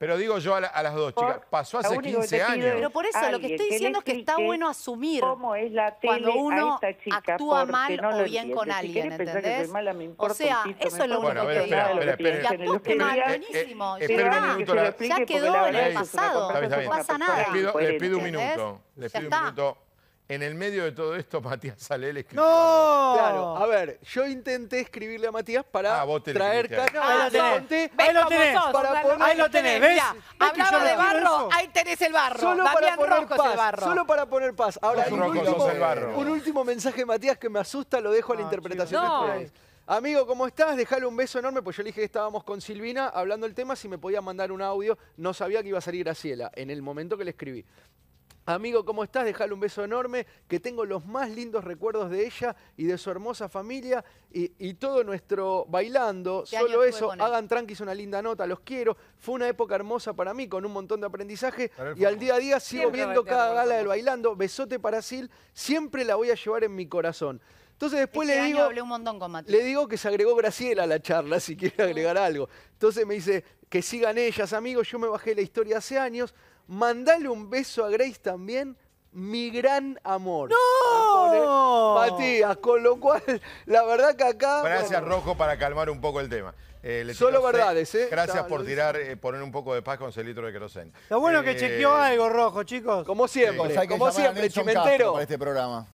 Pero digo yo a, las dos, chicas, pasó hace 15 años. pero por eso lo que estoy diciendo es que está bueno asumir cuando uno actúa mal o bien con alguien, ¿entendés? o sea, eso es lo único que digo. Espera, espera, que mal, buenísimo. ya, quedó en el eh, pasado, no pasa nada. Le pido un minuto, le pido un minuto. En el medio de todo esto, Matías sale el escritor. ¡No! Claro, a ver, yo intenté escribirle a Matías para ah, traer cacao. Ah, ahí lo tenés, ahí lo tenés, poner- ahí lo tenés, ¿ves? de barro, ahí tenés el barro. Solo para poner paz. Solo para poner paz. Ahora, un último, mensaje, Matías, que me asusta, lo dejo a la ah, interpretación de ustedes. Amigo, ¿cómo estás? Déjale un beso enorme, porque yo le dije que estábamos con Silvina hablando el tema, si me podía mandar un audio. No sabía que iba a salir Graciela en el momento que le escribí. Amigo, ¿cómo estás? déjale un beso enorme, que tengo los más lindos recuerdos de ella y de su hermosa familia y, todo nuestro bailando, solo eso, hagan es una linda nota, los quiero. Fue una época hermosa para mí, con un montón de aprendizaje y al día a día sigo viendo cada gala del bailando. Besote para Sil, siempre la voy a llevar en mi corazón. Entonces después este le digo... Le digo que se agregó Graciela a la charla, si quiere agregar algo. Entonces me dice, que sigan ellas, amigos, yo me bajé la historia hace años. Mandale un beso a Grace también, mi gran amor. ¡No! Matías, con lo cual, la verdad que acá... Gracias, Rojo, para calmar un poco el tema. Eh, Solo verdades, ¿eh? Gracias por tirar, eh, poner un poco de paz con ese litro de Kerosene. Lo bueno que eh, chequeó algo, Rojo, chicos. Como siempre, como siempre, Chimentero. Para este programa.